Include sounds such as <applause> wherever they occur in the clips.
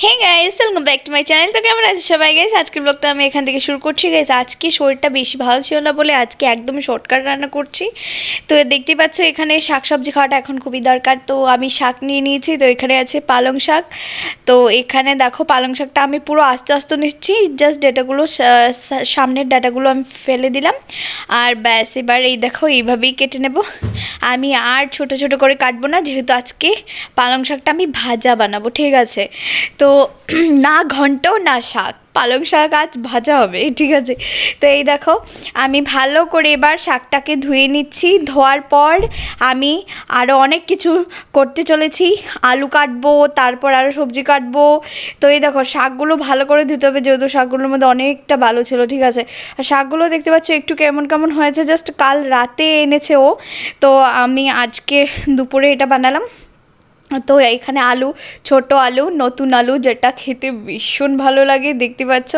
hey guys welcome back to my channel তো কেমন আছে সবাই গাইস আজকের ব্লগটা আমি এখান থেকে শুরু করছি গাইস আজকে শরীরটা বেশি ভালো ছিল না বলে আজকে একদম শর্টকাট রান্না করছি তো দেখতে পাচ্ছ এখানে শাক সবজি খাওয়াটা এখন খুবই দরকার তো আমি শাক নিয়ে নিয়েছি তো এখানে আছে পালং শাক তো এখানে দেখো পালং শাকটা আমি পুরো আস্তে আস্তে নিচ্ছি জাস্ট ডেটাগুলো সামনের ডাটাগুলো আমি ফেলে দিলাম আর ব্যাস এবার এই দেখো এইভাবেই কেটে নেব আমি আর ছোট ছোট করে কাটবো না যেহেতু আজকে পালং শাকটা আমি ভাজা বানাবো ঠিক আছে তো <clears throat> না ঘন্ট না শাক পালং শাক আজ ভাজা হবে ঠিক আছে তো এই দেখো আমি ভালো করে এবার শাকটাকে ধুয়ে নিচ্ছি ধোয়ার পর আমি আরও অনেক কিছু করতে চলেছি আলু কাটবো তারপর আরও সবজি কাটবো তো এই দেখো শাকগুলো ভালো করে ধুতে হবে যেহেতু শাকগুলোর মধ্যে অনেকটা ভালো ছিল ঠিক আছে আর শাকগুলো দেখতে পাচ্ছ একটু কেমন কেমন হয়েছে জাস্ট কাল রাতে এনেছে ও তো আমি আজকে দুপুরে এটা বানালাম তো এখানে আলু ছোট আলু নতুন আলু যেটা খেতে ভীষণ ভালো লাগে দেখতে পাচ্ছ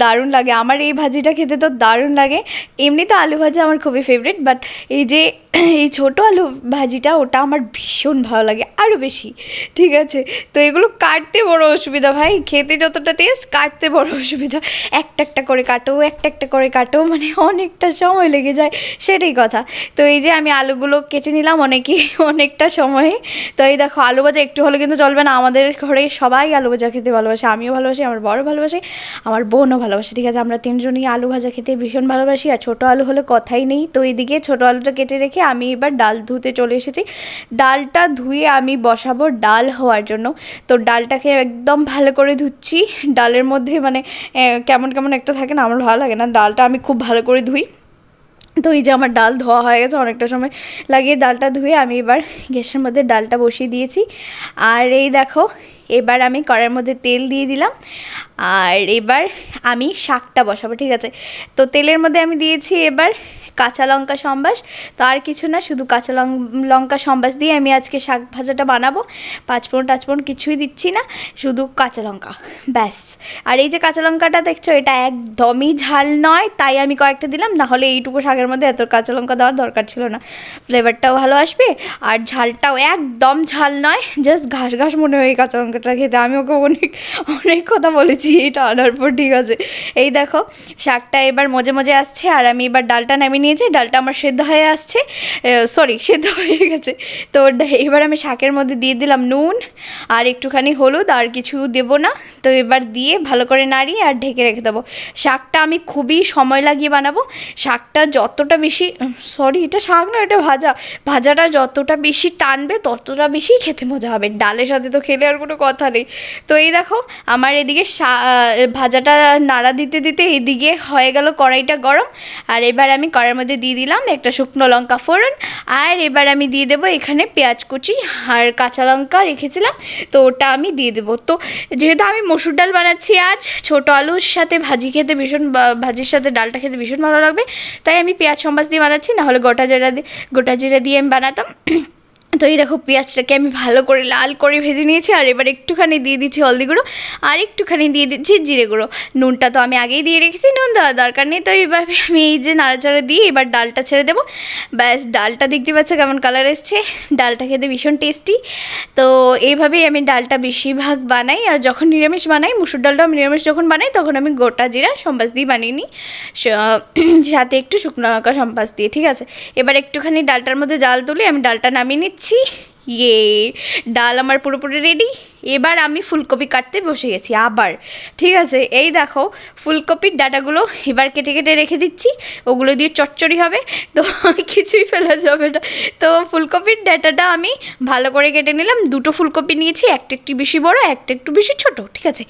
দারুণ লাগে আমার এই ভাজিটা খেতে তো দারুণ লাগে এমনি তো আলু ভাজা আমার খুবই ফেভারিট বাট এই যে <clears throat> এই ছোট আলু ভাজিটা ওটা আমার ভীষণ ভালো লাগে আরও বেশি ঠিক আছে তো এগুলো কাটতে বড় অসুবিধা ভাই খেতে যতটা টেস্ট কাটতে বড় অসুবিধা একটা একটা করে কাটো একটা একটা করে কাটো মানে অনেকটা সময় লেগে যায় সেটাই কথা তো এই যে আমি আলুগুলো কেটে নিলাম অনেকেই অনেকটা সময়ে তো এই দেখো আলু ভাজা একটু হলে কিন্তু চলবে না আমাদের ঘরে সবাই আলু ভাজা খেতে ভালোবাসে আমিও ভালোবাসি আমার বড় ভালোবাসি আমার বোনও ভালোবাসে ঠিক আছে আমরা তিনজনই আলু ভাজা খেতে ভীষণ ভালোবাসি আর ছোটো আলু হলে কথাই নেই তো এদিকে ছোটো আলুটা কেটে রেখে আমি এবার ডাল ধুতে চলে এসেছি ডালটা ধুয়ে আমি বসাবো ডাল হওয়ার জন্য তো ডালটাকে একদম ভালো করে ধুচ্ছি ডালের মধ্যে মানে কেমন কেমন একটা থাকে না আমার ভালো লাগে না ডালটা আমি খুব ভালো করে ধুই তো এই যে আমার ডাল ধোয়া হয়ে গেছে অনেকটা সময় লাগিয়ে ডালটা ধুয়ে আমি এবার গ্যাসের মধ্যে ডালটা বসিয়ে দিয়েছি আর এই দেখো এবার আমি কড়ার মধ্যে তেল দিয়ে দিলাম আর এবার আমি শাকটা বসাবো ঠিক আছে তো তেলের মধ্যে আমি দিয়েছি এবার কাঁচা লঙ্কা সম্বাস তো আর কিছু না শুধু কাঁচা লঙ্কা সম্বাস দিয়ে আমি আজকে শাক ভাজাটা বানাবো পাঁচফোড়ন টাচফোড়ন কিছুই দিচ্ছি না শুধু কাঁচা লঙ্কা ব্যাস আর এই যে কাঁচা লঙ্কাটা দেখছো এটা একদমই ঝাল নয় তাই আমি কয়েকটা দিলাম নাহলে এইটুকু শাকের মধ্যে এত কাঁচা লঙ্কা দেওয়ার দরকার ছিল না ফ্লেভারটাও ভালো আসবে আর ঝালটাও একদম ঝাল নয় জাস্ট ঘাস ঘাস মনে হয় এই কাঁচা লঙ্কাটা খেতে আমি ওকে অনেক অনেক কথা বলেছি এটা আনার পর ঠিক আছে এই দেখো শাকটা এবার মজে মজে আসছে আর আমি এবার ডালটা নামিয়ে নিয়েছি ডালটা আমার সেদ্ধ হয়ে আসছে সরি সেদ্ধ হয়ে গেছে তো এবার আমি শাকের মধ্যে দিয়ে দিলাম নুন আর একটুখানি হলুদ আর কিছু দেবো না তো এবার দিয়ে ভালো করে নাড়িয়ে আর ঢেকে রেখে দেবো শাকটা আমি খুবই সময় লাগিয়ে বানাবো শাকটা যতটা বেশি সরি এটা শাক না এটা ভাজা ভাজাটা যতটা বেশি টানবে ততটা বেশি খেতে মজা হবে ডালের সাথে তো খেলে আর কোনো কথা নেই তো এই দেখো আমার এদিকে ভাজাটা নাড়া দিতে দিতে এদিকে হয়ে গেল কড়াইটা গরম আর এবার আমি কড়ার মধ্যে দিয়ে দিলাম একটা শুকনো লঙ্কা ফোড়ন আর এবার আমি দিয়ে দেবো এখানে পেঁয়াজ কুচি আর কাঁচা লঙ্কা রেখেছিলাম তো ওটা আমি দিয়ে দেবো তো যেহেতু আমি মসুর ডাল বানাচ্ছি আজ ছোট আলুর সাথে ভাজি খেতে ভীষণ ভাজির সাথে ডালটা খেতে ভীষণ ভালো লাগবে তাই আমি পেঁয়াজ সম্বাস দিয়ে বানাচ্ছি নাহলে গোটা জিরা দিয়ে গোটা জিরা দিয়ে আমি বানাতাম তো এই দেখো পেঁয়াজটাকে আমি ভালো করে লাল করে ভেজে নিয়েছি আর এবার একটুখানি দিয়ে দিচ্ছি হলদি গুঁড়ো আর একটুখানি দিয়ে দিচ্ছি জিরে গুঁড়ো নুনটা তো আমি আগেই দিয়ে রেখেছি নুন দেওয়ার দরকার নেই তো এইভাবে আমি এই যে নাড়াচাড়া দিয়ে এবার ডালটা ছেড়ে দেবো ব্যাস ডালটা দেখতে পাচ্ছ কেমন কালার এসছে ডালটা খেতে ভীষণ টেস্টি তো এইভাবেই আমি ডালটা বেশিরভাগ বানাই আর যখন নিরামিষ বানাই মুসুর ডালটা আমি নিরামিষ যখন বানাই তখন আমি গোটা জিরা সম্পাস দিয়ে বানিয়ে নিই সাথে একটু শুকনো লঙ্কা সম্পাস দিয়ে ঠিক আছে এবার একটুখানি ডালটার মধ্যে জাল তুলে আমি ডালটা নামিয়ে নিচ্ছি নিচ্ছি ইয়ে ডাল আমার পুরোপুরি রেডি এবার আমি ফুলকপি কাটতে বসে গেছি আবার ঠিক আছে এই দেখো ফুলকপির ডাটাগুলো এবার কেটে কেটে রেখে দিচ্ছি ওগুলো দিয়ে চটচড়ি হবে তো <laughs> কিছুই ফেলা যাবে না তো ফুলকপির ডাটাটা আমি ভালো করে কেটে নিলাম দুটো ফুলকপি নিয়েছি একটা একটু বেশি বড় একটা একটু বেশি ছোট ঠিক আছে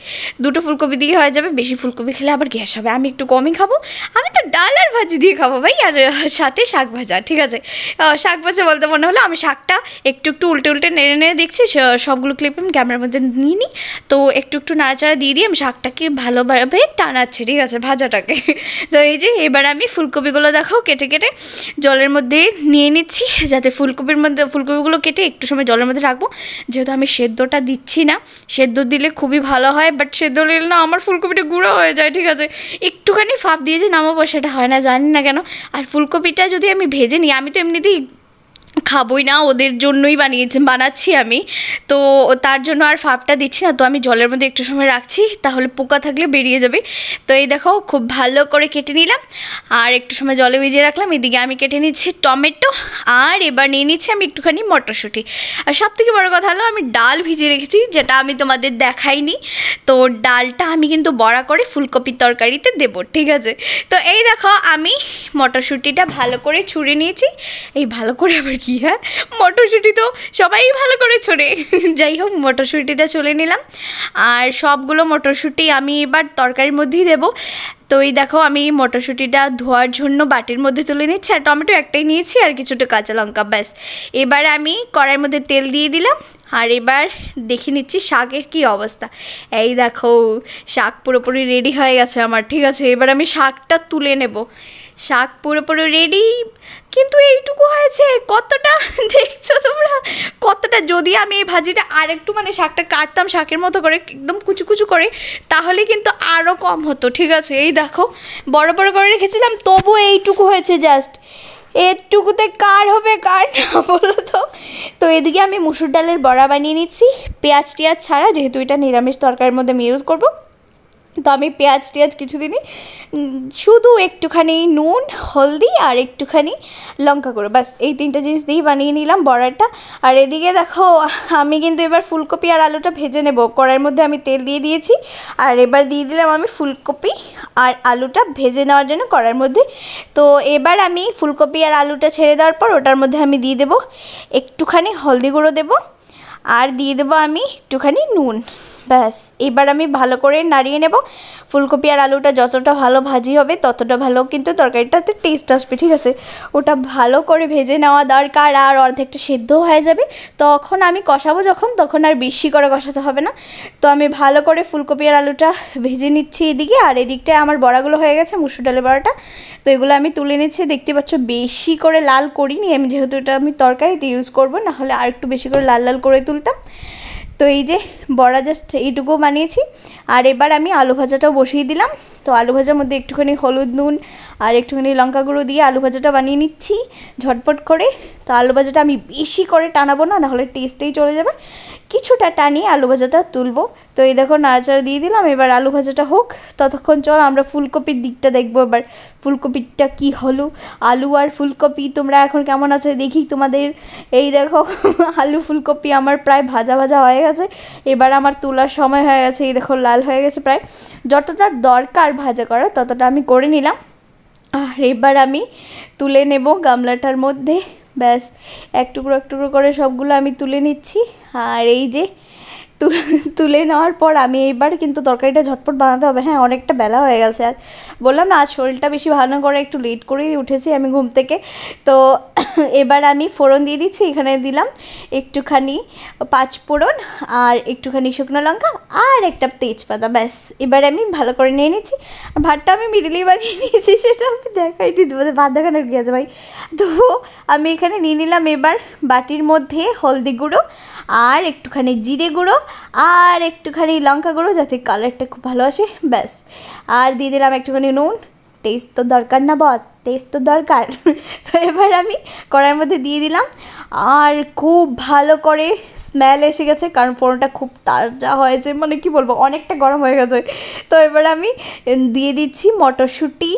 দুটো ফুলকপি দিয়ে হয়ে যাবে বেশি ফুলকপি খেলে আবার গ্যাস হবে আমি একটু কমই খাবো আমি তো ডাল আর ভাজি দিয়ে খাবো ভাই আর সাথে শাক ভাজা ঠিক আছে শাক ভাজা বলতে মনে হলো আমি শাকটা একটু একটু উল্টে উল্টে নেড়ে নেড়ে দেখছি সবগুলো ক্লিপ আমি ক্যামেরা মধ্যে নিয়ে নিই তো একটু একটু নাড়াচাড়া দিয়ে দিয়ে আমি শাকটাকে ভালোভাবে টানাচ্ছি ঠিক আছে ভাজাটাকে <laughs> তো এই যে এবার আমি ফুলকপিগুলো দেখো কেটে কেটে জলের মধ্যে নিয়ে নিচ্ছি যাতে ফুলকপির মধ্যে ফুলকপিগুলো কেটে একটু সময় জলের মধ্যে রাখবো যেহেতু আমি সেদ্ধটা দিচ্ছি না সেদ্ধ দিলে খুবই ভালো হয় বাট সেদ্ধ দিলে না আমার ফুলকপিটা গুঁড়ো হয়ে যায় ঠিক আছে একটুখানি ফাঁপ দিয়ে যে নামাবো সেটা হয় না জানি না কেন আর ফুলকপিটা যদি আমি ভেজে নিই আমি তো এমনিতেই খাবই না ওদের জন্যই বানিয়েছি বানাচ্ছি আমি তো তার জন্য আর ফাপটা দিচ্ছি না তো আমি জলের মধ্যে একটু সময় রাখছি তাহলে পোকা থাকলে বেরিয়ে যাবে তো এই দেখো খুব ভালো করে কেটে নিলাম আর একটু সময় জলে ভিজিয়ে রাখলাম এদিকে আমি কেটে নিচ্ছি টমেটো আর এবার নিয়ে নিচ্ছি আমি একটুখানি মটরশুঁটি আর সব থেকে বড়ো কথা হলো আমি ডাল ভিজিয়ে রেখেছি যেটা আমি তোমাদের দেখাইনি তো ডালটা আমি কিন্তু বড়া করে ফুলকপির তরকারিতে দেবো ঠিক আছে তো এই দেখো আমি মটরশুঁটিটা ভালো করে ছুঁড়ে নিয়েছি এই ভালো করে আবার কি হ্যাঁ মটরশুঁটি তো সবাই ভালো করে ছোড়ে <laughs> যাই হোক মটরশুঁটিটা চলে নিলাম আর সবগুলো মটরশুঁটি আমি এবার তরকারির মধ্যেই দেবো তো এই দেখো আমি মটরশুঁটিটা ধোয়ার জন্য বাটির মধ্যে তুলে নিচ্ছি আর টমেটো একটাই নিয়েছি আর কিছুটা কাঁচা লঙ্কা ব্যাস এবার আমি কড়াইয়ের মধ্যে তেল দিয়ে দিলাম আর এবার দেখে নিচ্ছি শাকের কি অবস্থা এই দেখো শাক পুরোপুরি রেডি হয়ে গেছে আমার ঠিক আছে এবার আমি শাকটা তুলে নেব শাক পুরোপুরো রেডি কিন্তু এইটুকু হয়েছে কতটা <laughs> দেখছো তোমরা কতটা যদি আমি এই ভাজিটা আর একটু মানে শাকটা কাটতাম শাকের মতো করে একদম কুচু কুচু করে তাহলে কিন্তু আরও কম হতো ঠিক আছে এই দেখো বড় বড় করে রেখেছিলাম তবু এইটুকু হয়েছে জাস্ট এরটুকুতে কার হবে কার না <laughs> বলো তো তো এদিকে আমি মুসুর ডালের বড়া বানিয়ে নিচ্ছি পেঁয়াজ টিয়াজ ছাড়া যেহেতু এটা নিরামিষ তরকারির মধ্যে আমি ইউজ করবো তো আমি পেঁয়াজ টেয়াজ কিছু দিনই শুধু একটুখানি নুন হলদি আর একটুখানি লঙ্কা গুঁড়ো ব্যাস এই তিনটা জিনিস দিয়েই বানিয়ে নিলাম বড়াটা আর এদিকে দেখো আমি কিন্তু এবার ফুলকপি আর আলুটা ভেজে নেব কড়াইয়ের মধ্যে আমি তেল দিয়ে দিয়েছি আর এবার দিয়ে দিলাম আমি ফুলকপি আর আলুটা ভেজে নেওয়ার জন্য কড়ার মধ্যে তো এবার আমি ফুলকপি আর আলুটা ছেড়ে দেওয়ার পর ওটার মধ্যে আমি দিয়ে দেবো একটুখানি হলদি গুঁড়ো দেবো আর দিয়ে দেবো আমি একটুখানি নুন ব্যাস এবার আমি ভালো করে নাড়িয়ে নেব ফুলকপি আর আলুটা যতটা ভালো ভাজি হবে ততটা ভালো কিন্তু তরকারিটাতে টেস্ট আসবে ঠিক আছে ওটা ভালো করে ভেজে নেওয়া দরকার আর অর্ধেকটা সেদ্ধ হয়ে যাবে তখন আমি কষাবো যখন তখন আর বেশি করে কষাতে হবে না তো আমি ভালো করে ফুলকপি আর আলুটা ভেজে নিচ্ছি এদিকে আর এদিকটায় আমার বড়াগুলো হয়ে গেছে মুসুর ডালের বড়াটা তো এগুলো আমি তুলে নিচ্ছি দেখতে পাচ্ছ বেশি করে লাল করিনি আমি যেহেতু এটা আমি তরকারিতে ইউজ করবো নাহলে আর একটু বেশি করে লাল লাল করে তুলতাম তো এই যে বড়া জাস্ট এইটুকু বানিয়েছি আর এবার আমি আলু ভাজাটাও বসিয়ে দিলাম তো আলু ভাজার মধ্যে একটুখানি হলুদ নুন আর একটুখানি লঙ্কা গুঁড়ো দিয়ে আলু ভাজাটা বানিয়ে নিচ্ছি ঝটপট করে তো আলু ভাজাটা আমি বেশি করে টানাবো না নাহলে টেস্টেই চলে যাবে কিছুটা টানিয়ে আলু ভাজাটা তুলবো তো এই দেখো নাড়াচাড়া দিয়ে দিলাম এবার আলু ভাজাটা হোক ততক্ষণ চল আমরা ফুলকপির দিকটা দেখবো এবার ফুলকপিটা কি হলো আলু আর ফুলকপি তোমরা এখন কেমন আছো দেখি তোমাদের এই দেখো আলু ফুলকপি আমার প্রায় ভাজা ভাজা হয়ে গেছে এবার আমার তোলার সময় হয়ে গেছে এই দেখো লাল হয়ে গেছে প্রায় যতটা দরকার ভাজা করা ততটা আমি করে নিলাম আর এবার আমি তুলে নেব গামলাটার মধ্যে ব্যাস এক টুকরো এক টুকরো করে সবগুলো আমি তুলে নিচ্ছি আর এই যে তুলে নেওয়ার পর আমি এইবার কিন্তু তরকারিটা ঝটপট বানাতে হবে হ্যাঁ অনেকটা বেলা হয়ে গেছে আর বললাম না আজ শরীরটা বেশি ভালো করে একটু লেট করেই উঠেছি আমি ঘুম থেকে তো <coughs> এবার আমি ফোড়ন দিয়ে দিচ্ছি এখানে দিলাম একটুখানি পাঁচ ফোড়ন আর একটুখানি শুকনো লঙ্কা আর একটা তেজপাতা ব্যাস এবার আমি ভালো করে নিয়ে নিচ্ছি ভাতটা আমি মিডিলেই বানিয়ে নিয়েছি সেটা আমি দেখাইনি তোমাদের ভাত দেখানোর গিয়েছে ভাই তো আমি এখানে নিয়ে নিলাম এবার বাটির মধ্যে হলদি গুঁড়ো আর একটুখানি জিরে গুঁড়ো আর একটুখানি লঙ্কা গুঁড়ো যাতে কালারটা খুব ভালো আসে ব্যাস আর দিয়ে দিলাম একটুখানি নুন টেস্ট তো দরকার না বস টেস্ট তো দরকার <laughs> তো এবার আমি কড়াইয়ের মধ্যে দিয়ে দিলাম আর খুব ভালো করে স্মেল এসে গেছে কারণ ফোনটা খুব তাজা হয়েছে মানে কি বলবো অনেকটা গরম হয়ে গেছে তো এবার আমি দিয়ে দিচ্ছি মটরশুঁটি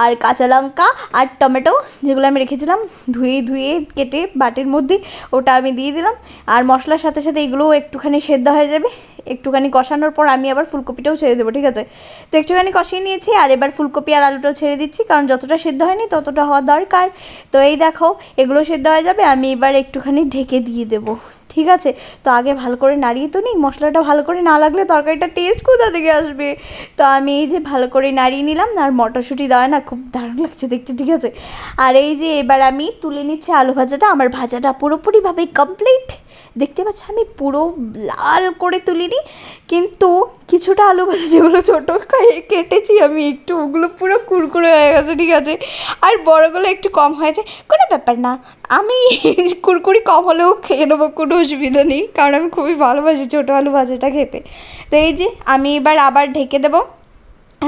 আর কাঁচা লঙ্কা আর টমেটো যেগুলো আমি রেখেছিলাম ধুয়ে ধুয়ে কেটে বাটির মধ্যে ওটা আমি দিয়ে দিলাম আর মশলার সাথে সাথে এগুলোও একটুখানি সেদ্ধ হয়ে যাবে একটুখানি কষানোর পর আমি আবার ফুলকপিটাও ছেড়ে দেবো ঠিক আছে তো একটুখানি কষিয়ে নিয়েছি আর এবার ফুলকপি আর আলুটাও ছেড়ে দিচ্ছি কারণ যতটা সেদ্ধ হয়নি ততটা হওয়া দরকার তো এই দেখো এগুলো সেদ্ধ হয়ে যাবে আমি এবার একটুখানি ঢেকে দিয়ে দেবো ঠিক আছে তো আগে ভালো করে নাড়িয়ে তো নিই মশলাটা ভালো করে না লাগলে তরকারিটা টেস্ট কোথা থেকে আসবে তো আমি এই যে ভালো করে নাড়িয়ে নিলাম আর মটরশুঁটি দেওয়া না খুব দারুণ লাগছে দেখতে ঠিক আছে আর এই যে এবার আমি তুলে নিচ্ছি আলু ভাজাটা আমার ভাজাটা পুরোপুরিভাবে কমপ্লিট দেখতে পাচ্ছ আমি পুরো লাল করে তুলিনি কিন্তু কিছুটা আলু ভাজা যেগুলো ছোটো খাই কেটেছি আমি একটু ওগুলো পুরো কুরকুরে হয়ে গেছে ঠিক আছে আর বড়গুলো একটু কম হয়েছে কোনো ব্যাপার না আমি <laughs> কুরকুরি কম হলেও খেয়ে নেবো কোনো অসুবিধা নেই কারণ আমি খুবই ভালোবাসি ছোটো আলু ভাজাটা খেতে তো এই যে আমি এবার আবার ঢেকে দেবো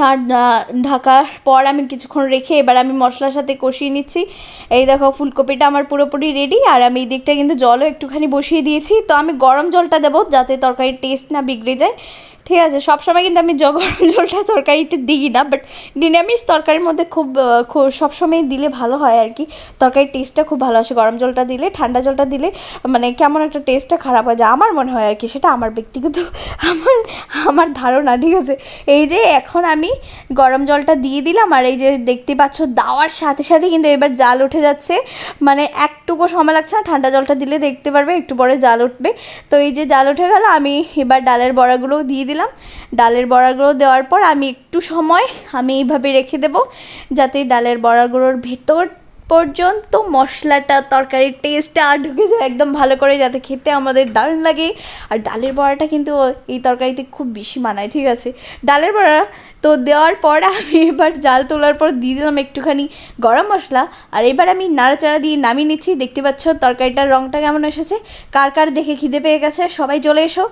আর ঢাকার পর আমি কিছুক্ষণ রেখে এবার আমি মশলার সাথে কষিয়ে নিচ্ছি এই দেখো ফুলকপিটা আমার পুরোপুরি রেডি আর আমি এই দিকটা কিন্তু জলও একটুখানি বসিয়ে দিয়েছি তো আমি গরম জলটা দেবো যাতে তরকারির টেস্ট না বিগড়ে যায় ঠিক আছে সবসময় কিন্তু আমি জগরম <laughs> জলটা তরকারিতে দিই না বাট নিরামিষ তরকারির মধ্যে খুব সবসময় দিলে ভালো হয় আর কি তরকারির টেস্টটা খুব ভালো আসে গরম জলটা দিলে ঠান্ডা জলটা দিলে মানে কেমন একটা টেস্টটা খারাপ হয় যে আমার মনে হয় আর কি সেটা আমার ব্যক্তিগত <laughs> আমার আমার ধারণা ঠিক আছে এই যে এখন আমি গরম জলটা দিয়ে দিলাম আর এই যে দেখতে পাচ্ছ দাওয়ার সাথে সাথে কিন্তু এবার জাল উঠে যাচ্ছে মানে একটুকু সময় লাগছে না ঠান্ডা জলটা দিলে দেখতে পারবে একটু পরে জাল উঠবে তো এই যে জাল উঠে গেল আমি এবার ডালের বড়াগুলো দিয়ে দিলাম দিলাম ডালের বড়াগুলো দেওয়ার পর আমি একটু সময় আমি এইভাবে রেখে দেব যাতে ডালের গুঁড়োর ভেতর পর্যন্ত মশলাটা তরকারির টেস্টটা ঢুকে যায় একদম ভালো করে যাতে খেতে আমাদের দারুণ লাগে আর ডালের বড়াটা কিন্তু এই তরকারিতে খুব বেশি মানায় ঠিক আছে ডালের বড়া তো দেওয়ার পর আমি এবার জাল তোলার পর দিয়ে দিলাম একটুখানি গরম মশলা আর এবার আমি নাড়াচাড়া দিয়ে নামিয়ে নিচ্ছি দেখতে পাচ্ছ তরকারিটার রঙটা কেমন এসেছে কার কার দেখে খিদে পেয়ে গেছে সবাই চলে এসো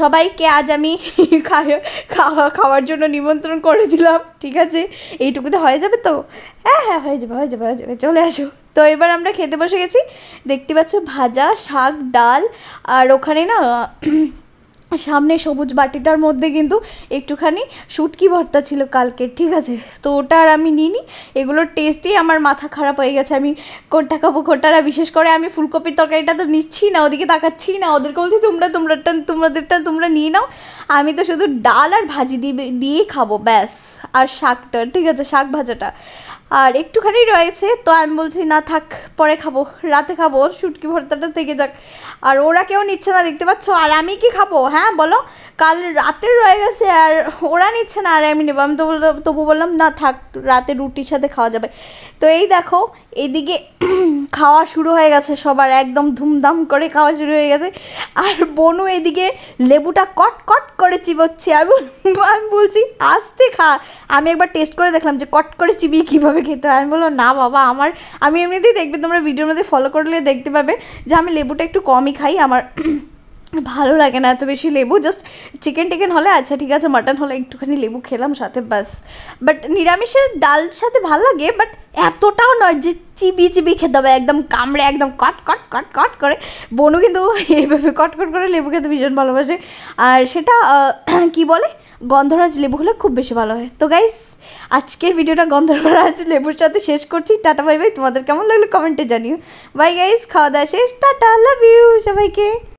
সবাইকে আজ আমি <laughs> খাওয়া খাওয়ার জন্য নিমন্ত্রণ করে দিলাম ঠিক আছে এইটুকুতে হয়ে যাবে তো হ্যাঁ হ্যাঁ হয়ে যাবে হয়ে যাবে হয়ে যাবে চলে আসো তো এবার আমরা খেতে বসে গেছি দেখতে পাচ্ছ ভাজা শাক ডাল আর ওখানে না <clears throat> সামনে সবুজ বাটিটার মধ্যে কিন্তু একটুখানি সুটকি ভর্তা ছিল কালকে ঠিক আছে তো ওটা আর আমি নিইনি এগুলোর টেস্টেই আমার মাথা খারাপ হয়ে গেছে আমি কোনটা খাবো কোনটারা বিশেষ করে আমি ফুলকপির তরকারিটা তো নিচ্ছি না ওদিকে তাকাচ্ছি না ওদেরকে বলছি তোমরা তোমরাটা তোমাদেরটা তোমরা নিয়ে নাও আমি তো শুধু ডাল আর ভাজি দিয়ে দিয়েই খাবো ব্যাস আর শাকটা ঠিক আছে শাক ভাজাটা আর একটুখানি রয়েছে তো আমি বলছি না থাক পরে খাবো রাতে খাবো শুটকি ভর্তাটা থেকে যাক আর ওরা কেউ নিচ্ছে না দেখতে পাচ্ছ আর আমি কি খাবো হ্যাঁ বলো কাল রাতের রয়ে গেছে আর ওরা নিচ্ছে না আর আমি নেবো আমি তো বললাম তবু বললাম না থাক রাতে রুটির সাথে খাওয়া যাবে তো এই দেখো এদিকে <clears throat> খাওয়া শুরু হয়ে গেছে সবার একদম ধুমধাম করে খাওয়া শুরু হয়ে গেছে আর বনু এদিকে লেবুটা কট কট করে চিবচ্ছে আমি আমি বলছি আস্তে খা আমি একবার টেস্ট করে দেখলাম যে কট করে চিবিয়ে কীভাবে খেতে হয় আমি বললাম না বাবা আমার আমি এমনিতেই দেখবে তোমরা ভিডিওর মধ্যে ফলো করলে দেখতে পাবে যে আমি লেবুটা একটু কমই খাই আমার <clears throat> ভালো লাগে না এত বেশি লেবু জাস্ট চিকেন টিকেন হলে আচ্ছা ঠিক আছে মাটন হলে একটুখানি লেবু খেলাম সাথে বাস বাট নিরামিষের ডাল সাথে ভাল লাগে বাট এতটাও নয় যে চিবি চিবি খেতে হবে একদম কামড়ে একদম কট কট কট কট করে বনু কিন্তু এইভাবে কট কট করে লেবু খেতে ভীষণ ভালোবাসে আর সেটা কি বলে গন্ধরাজ লেবু হলে খুব বেশি ভালো হয় তো গাইস আজকের ভিডিওটা গন্ধরাজ লেবুর সাথে শেষ করছি টাটা বাই বাই তোমাদের কেমন লাগলো কমেন্টে জানিও বাই গাইস খাওয়া দাওয়া শেষ টাটা লাভ ইউ সবাইকে